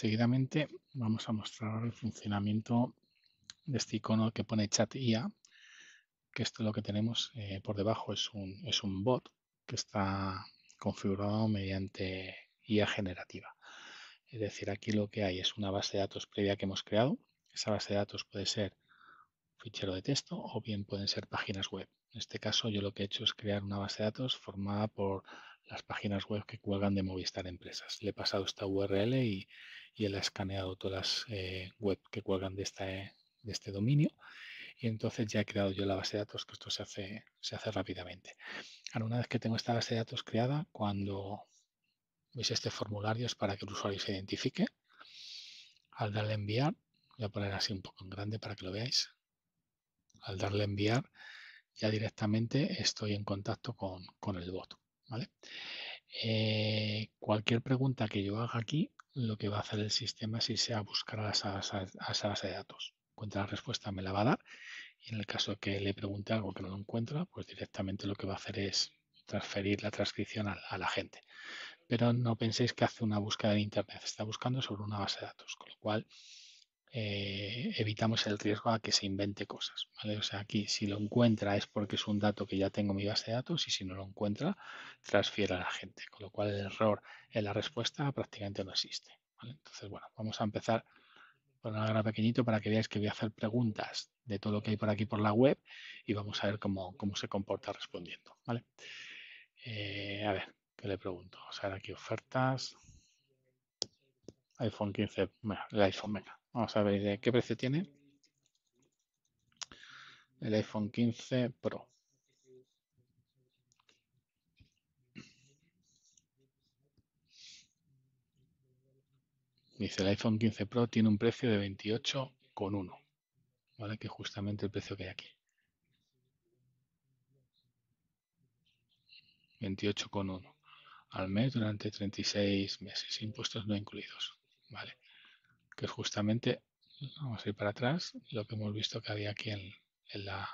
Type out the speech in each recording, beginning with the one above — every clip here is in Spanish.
Seguidamente vamos a mostrar el funcionamiento de este icono que pone chat IA, que esto lo que tenemos eh, por debajo es un, es un bot que está configurado mediante IA generativa. Es decir, aquí lo que hay es una base de datos previa que hemos creado. Esa base de datos puede ser fichero de texto o bien pueden ser páginas web. En este caso yo lo que he hecho es crear una base de datos formada por las páginas web que cuelgan de Movistar Empresas. Le he pasado esta URL y, y él ha escaneado todas las eh, web que cuelgan de, esta, eh, de este dominio y entonces ya he creado yo la base de datos, que esto se hace, se hace rápidamente. Ahora, una vez que tengo esta base de datos creada, cuando veis este formulario es para que el usuario se identifique. Al darle enviar, voy a poner así un poco en grande para que lo veáis. Al darle enviar, ya directamente estoy en contacto con, el bot. ¿vale? Eh, cualquier pregunta que yo haga aquí lo que va a hacer el sistema si sea buscar a esa, a esa base de datos. Encuentra la respuesta, me la va a dar. Y en el caso que le pregunte algo que no lo encuentra, pues directamente lo que va a hacer es transferir la transcripción a, a la gente. Pero no penséis que hace una búsqueda en Internet, está buscando sobre una base de datos, con lo cual eh, evitamos el riesgo a que se invente cosas. O sea, aquí si lo encuentra es porque es un dato que ya tengo en mi base de datos y si no lo encuentra, transfiere a la gente. Con lo cual el error en la respuesta prácticamente no existe. Entonces, bueno, vamos a empezar con gran pequeñito para que veáis que voy a hacer preguntas de todo lo que hay por aquí por la web y vamos a ver cómo, se comporta respondiendo. Eh, a ver, ¿qué le pregunto? O sea, aquí ofertas. iPhone 15, el iPhone, venga, Vamos a ver de qué precio tiene. El iPhone 15 Pro. Dice, el iPhone 15 Pro tiene un precio de 28,1. ¿Vale? Que justamente el precio que hay aquí. 28,1 al mes durante 36 meses, impuestos no incluidos. ¿Vale? que es justamente, vamos a ir para atrás, lo que hemos visto que había aquí en, la,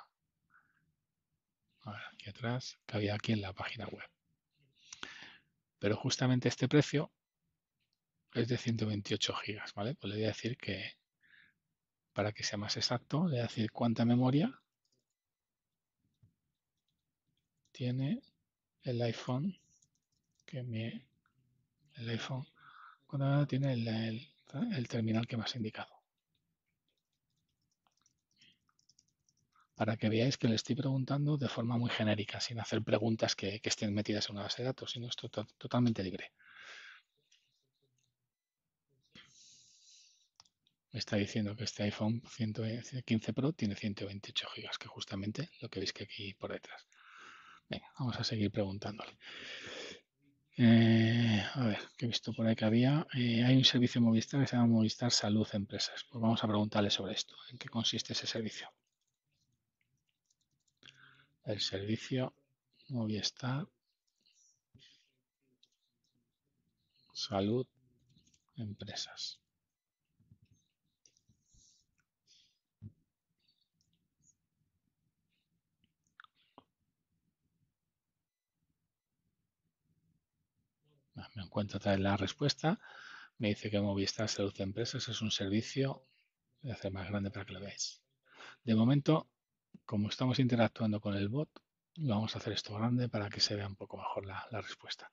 aquí atrás, que había aquí en la página web. Pero justamente este precio es de 128 gigas, ¿vale? Pues le voy a decir que, para que sea más exacto, le voy a decir cuánta memoria tiene el iPhone que me el iPhone cuando tiene el, ¿eh? el terminal que me has indicado. Para que veáis que le estoy preguntando de forma muy genérica, sin hacer preguntas que, estén metidas en una base de datos, sino esto totalmente libre. Me está diciendo que este iPhone 15 Pro tiene 128 GB, que justamente lo que veis que aquí por detrás. Venga, vamos a seguir preguntándole. Eh, a ver, que he visto por ahí que había. Eh, hay un servicio Movistar que se llama Movistar Salud Empresas. Pues vamos a preguntarle sobre esto. ¿En qué consiste ese servicio? El servicio Movistar Salud Empresas. Ah, me encuentro otra la respuesta. Me dice que Movistar Salud de Empresas es un servicio, voy a hacer más grande para que lo veáis. De momento, como estamos interactuando con el bot, vamos a hacer esto grande para que se vea un poco mejor la, respuesta.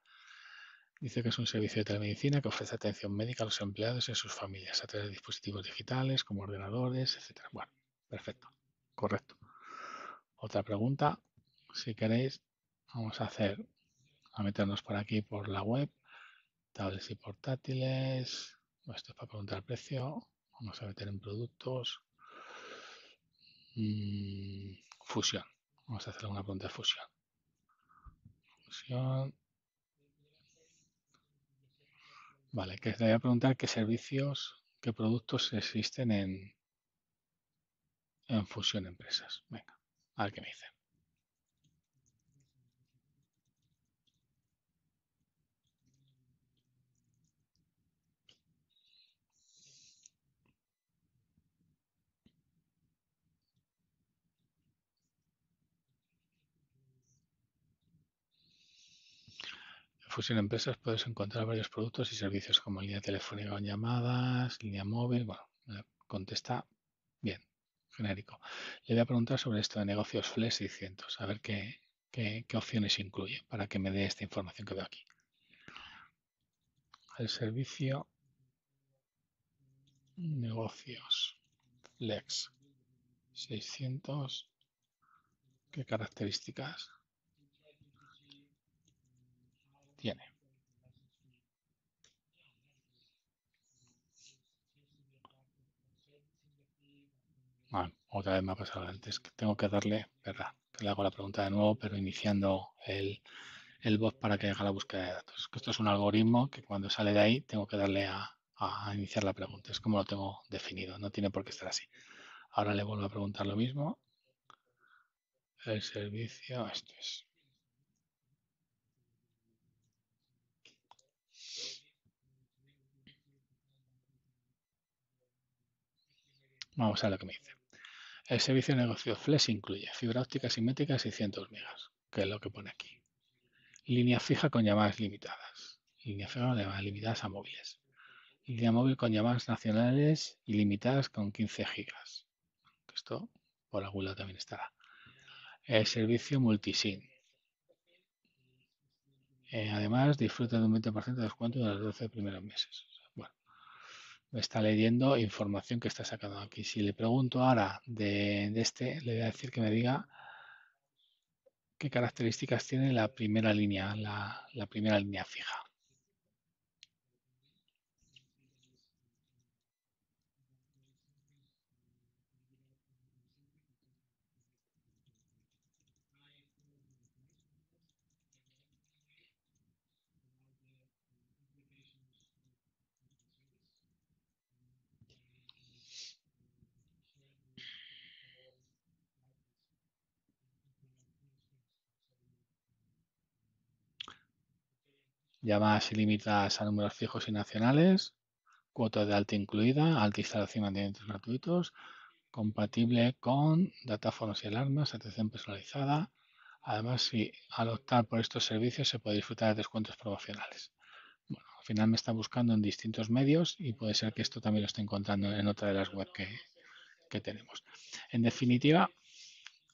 Dice que es un servicio de telemedicina que ofrece atención médica a los empleados y a sus familias a través de dispositivos digitales como ordenadores, etcétera. Bueno, perfecto, correcto. Otra pregunta, si queréis, vamos a hacer, a meternos por aquí por la web tablets y portátiles. Esto es para preguntar precio. Vamos a meter en productos. Mm, fusión. Vamos a hacer una pregunta de fusión. Fusión. Vale, que te voy a preguntar qué servicios, qué productos existen en, en fusión empresas. Venga, a ver qué me dicen. Fusión Empresas puedes encontrar varios productos y servicios como línea telefónica con llamadas, línea móvil. Bueno, eh, contesta bien, genérico. Le voy a preguntar sobre esto de negocios Flex 600, a ver qué, qué opciones incluye para que me dé esta información que veo aquí. El servicio negocios Flex 600. ¿Qué características? tiene. otra vez me ha pasado antes que tengo que darle, ¿verdad? Que le hago la pregunta de nuevo, pero iniciando el, el bot para que haga la búsqueda de datos. Esto es un algoritmo que cuando sale de ahí tengo que darle a, a iniciar la pregunta. Es como lo tengo definido, no tiene por qué estar así. Ahora le vuelvo a preguntar lo mismo. El servicio, esto es. Vamos a ver lo que me dice. El servicio de negocio Flex incluye fibra óptica simétrica de 600 megas, que es lo que pone aquí. Línea fija con llamadas limitadas. Línea fija con llamadas limitadas a móviles. Línea móvil con llamadas nacionales ilimitadas con 15 gigas. Esto por algún lado también estará. El servicio multisin. Eh, además, disfruta de un 20% de descuento en los 12 primeros meses me está leyendo información que está sacando aquí. Si le pregunto ahora de, este, le voy a decir que me diga qué características tiene la primera línea, la primera línea fija. Llamadas ilimitadas a números fijos y nacionales, cuota de alta incluida, alta instalación de mantenimientos gratuitos, compatible con datáfonos y alarmas, atención personalizada. Además, si al optar por estos servicios se puede disfrutar de descuentos promocionales. Bueno, al final me está buscando en distintos medios y puede ser que esto también lo esté encontrando en otra de las web que, que tenemos. En definitiva,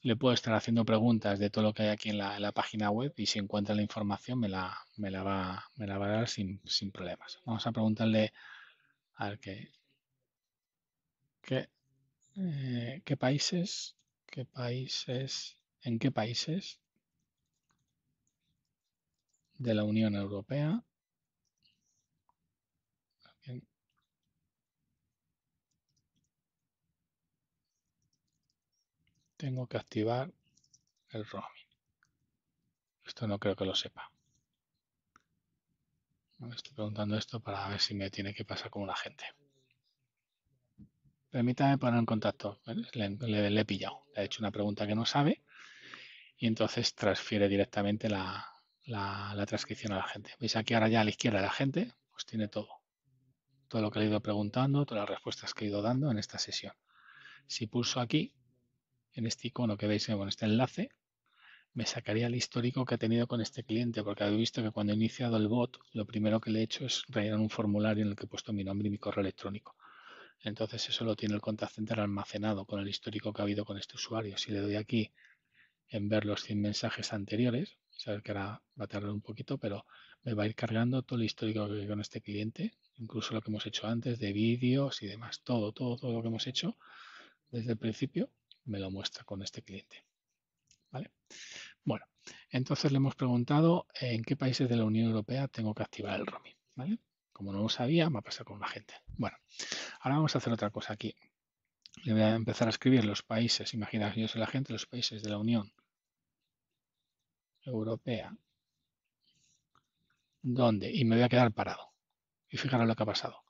le puedo estar haciendo preguntas de todo lo que hay aquí en la, página web y si encuentra la información me la, va, me la va a dar sin, sin problemas. Vamos a preguntarle a ver eh, qué países, qué países, en qué países de la Unión Europea tengo que activar el roaming. Esto no creo que lo sepa. estoy preguntando esto para ver si me tiene que pasar con un gente. Permítame poner en contacto. Le, he pillado. Le he hecho una pregunta que no sabe y entonces transfiere directamente la, la, transcripción a la gente. Veis aquí ahora ya a la izquierda de la gente, pues tiene todo. Todo lo que le he ido preguntando, todas las respuestas que he ido dando en esta sesión. Si pulso aquí, en este icono que veis con este enlace, me sacaría el histórico que ha tenido con este cliente, porque habéis visto que cuando he iniciado el bot, lo primero que le he hecho es rellenar un formulario en el que he puesto mi nombre y mi correo electrónico. Entonces eso lo tiene el contact center almacenado con el histórico que ha habido con este usuario. Si le doy aquí en ver los 100 mensajes anteriores, saber que ahora va a tardar un poquito, pero me va a ir cargando todo el histórico que con este cliente, incluso lo que hemos hecho antes de vídeos y demás, todo, todo, todo lo que hemos hecho desde el principio me lo muestra con este cliente. ¿Vale? Bueno, entonces le hemos preguntado en qué países de la Unión Europea tengo que activar el roaming. Como no lo sabía, me ha pasado con la gente. Bueno, ahora vamos a hacer otra cosa aquí. Le voy a empezar a escribir los países, imagina yo soy la gente, los países de la Unión Europea. ¿Dónde? Y me voy a quedar parado. Y fijaros lo que ha pasado.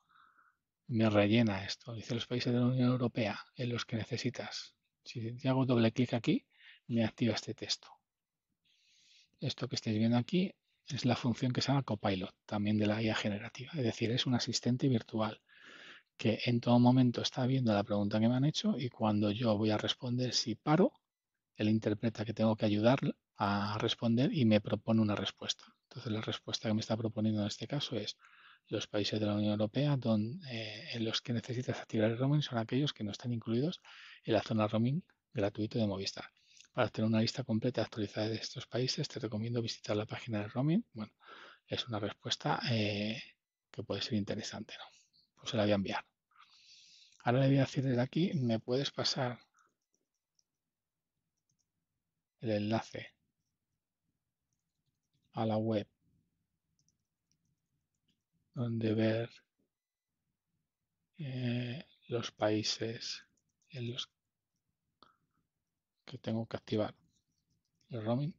Me rellena esto. Dice los países de la Unión Europea en los que necesitas si, hago doble clic aquí, me activa este texto. Esto que estáis viendo aquí es la función que se llama Copilot, también de la guía generativa. Es decir, es un asistente virtual que en todo momento está viendo la pregunta que me han hecho y cuando yo voy a responder, si paro, el interpreta que tengo que ayudar a responder y me propone una respuesta. Entonces la respuesta que me está proponiendo en este caso es los países de la Unión Europea donde, eh, en los que necesitas activar el roaming son aquellos que no están incluidos en la zona roaming gratuito de Movistar. Para tener una lista completa actualizada de estos países, te recomiendo visitar la página de roaming. Bueno, es una respuesta eh, que puede ser interesante, ¿no? Pues se la voy a enviar. Ahora le voy a decir desde aquí, me puedes pasar el enlace a la web donde ver eh, los países en los que tengo que activar el roaming.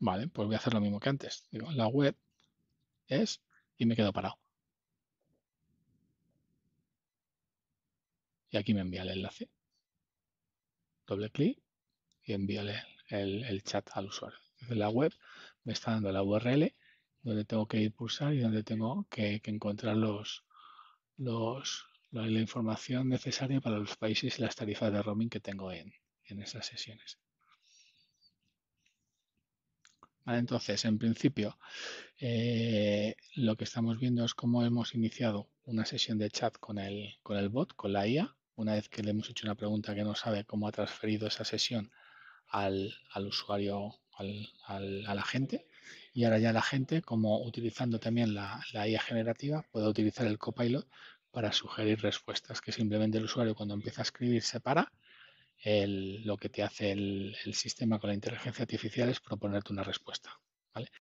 Vale, pues voy a hacer lo mismo que antes. la web es y me quedo parado. Y aquí me envía el enlace. Doble clic y envíale el, chat al usuario. Desde la web me está dando la URL donde tengo que ir pulsar y donde tengo que, encontrar los, la información necesaria para los países y las tarifas de roaming que tengo en, en esas sesiones. entonces, en principio, eh, lo que estamos viendo es cómo hemos iniciado una sesión de chat con el, con el bot, con la IA. Una vez que le hemos hecho una pregunta que no sabe cómo ha transferido esa sesión al, usuario, al, la gente Y ahora ya la gente como utilizando también la, IA generativa, puede utilizar el copilot para sugerir respuestas que simplemente el usuario cuando empieza a escribir se para. El, lo que te hace el, el sistema con la inteligencia artificial es proponerte una respuesta. ¿vale?